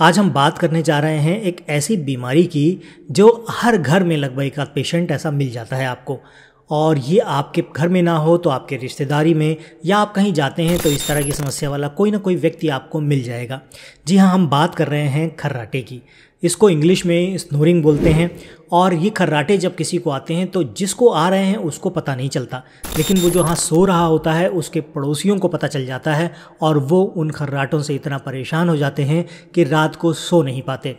आज हम बात करने जा रहे हैं एक ऐसी बीमारी की जो हर घर में लगभग एक आध पेशेंट ऐसा मिल जाता है आपको और ये आपके घर में ना हो तो आपके रिश्तेदारी में या आप कहीं जाते हैं तो इस तरह की समस्या वाला कोई ना कोई व्यक्ति आपको मिल जाएगा जी हाँ हम बात कर रहे हैं खर्राटे की इसको इंग्लिश में स्नोरिंग बोलते हैं और ये खर्राटे जब किसी को आते हैं तो जिसको आ रहे हैं उसको पता नहीं चलता लेकिन वो जो हाँ सो रहा होता है उसके पड़ोसियों को पता चल जाता है और वो उन खर्राटों से इतना परेशान हो जाते हैं कि रात को सो नहीं पाते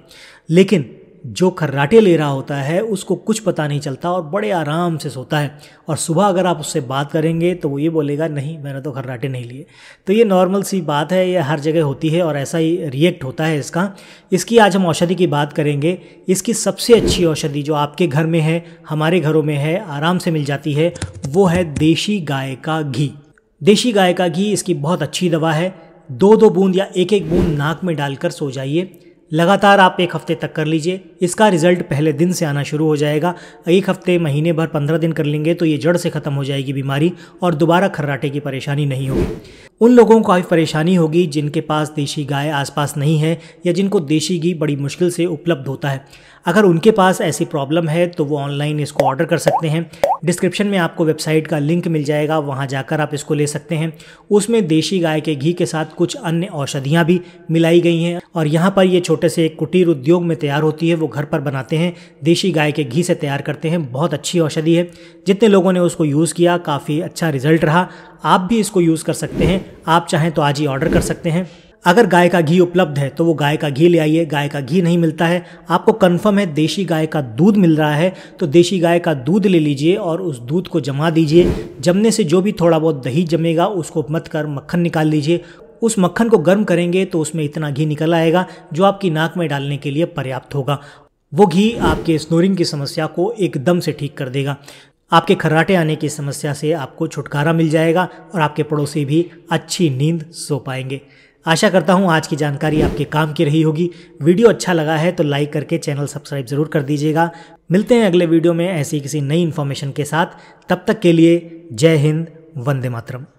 लेकिन जो खर्राटे ले रहा होता है उसको कुछ पता नहीं चलता और बड़े आराम से सोता है और सुबह अगर आप उससे बात करेंगे तो वो ये बोलेगा नहीं मैंने तो खर्राटे नहीं लिए तो ये नॉर्मल सी बात है ये हर जगह होती है और ऐसा ही रिएक्ट होता है इसका इसकी आज हम औषधि की बात करेंगे इसकी सबसे अच्छी औषधि जो आपके घर में है हमारे घरों में है आराम से मिल जाती है वो है देशी गाय का घी देशी गाय का घी इसकी बहुत अच्छी दवा है दो दो बूंद या एक एक बूंद नाक में डालकर सो जाइए लगातार आप एक हफ्ते तक कर लीजिए इसका रिजल्ट पहले दिन से आना शुरू हो जाएगा एक हफ्ते महीने भर पंद्रह दिन कर लेंगे तो ये जड़ से ख़त्म हो जाएगी बीमारी और दोबारा खर्राटे की परेशानी नहीं होगी उन लोगों को काफ़ी परेशानी होगी जिनके पास देशी गाय आसपास नहीं है या जिनको देशी घी बड़ी मुश्किल से उपलब्ध होता है अगर उनके पास ऐसी प्रॉब्लम है तो वो ऑनलाइन इसको ऑर्डर कर सकते हैं डिस्क्रिप्शन में आपको वेबसाइट का लिंक मिल जाएगा वहाँ जाकर आप इसको ले सकते हैं उसमें देशी गाय के घी के साथ कुछ अन्य औषधियाँ भी मिलाई गई हैं और यहाँ पर ये छोटे से एक कुटीर उद्योग में तैयार होती है वो घर पर बनाते हैं देशी गाय के घी से तैयार करते हैं बहुत अच्छी औषधि है जितने लोगों ने उसको यूज़ किया काफ़ी अच्छा रिजल्ट रहा आप भी इसको यूज़ कर सकते हैं आप चाहें तो आज ही ऑर्डर कर सकते हैं अगर गाय का घी उपलब्ध है तो वो गाय का घी ले आइए गाय का घी नहीं मिलता है आपको कन्फर्म है देशी गाय का दूध मिल रहा है तो देशी गाय का दूध ले लीजिए और उस दूध को जमा दीजिए जमने से जो भी थोड़ा बहुत दही जमेगा उसको मत कर मक्खन निकाल लीजिए उस मक्खन को गर्म करेंगे तो उसमें इतना घी निकल आएगा जो आपकी नाक में डालने के लिए पर्याप्त होगा वो घी आपके स्नोरिंग की समस्या को एकदम से ठीक कर देगा आपके खर्राटे आने की समस्या से आपको छुटकारा मिल जाएगा और आपके पड़ोसी भी अच्छी नींद सो पाएंगे आशा करता हूँ आज की जानकारी आपके काम की रही होगी वीडियो अच्छा लगा है तो लाइक करके चैनल सब्सक्राइब ज़रूर कर दीजिएगा मिलते हैं अगले वीडियो में ऐसी किसी नई इन्फॉर्मेशन के साथ तब तक के लिए जय हिंद वंदे मातरम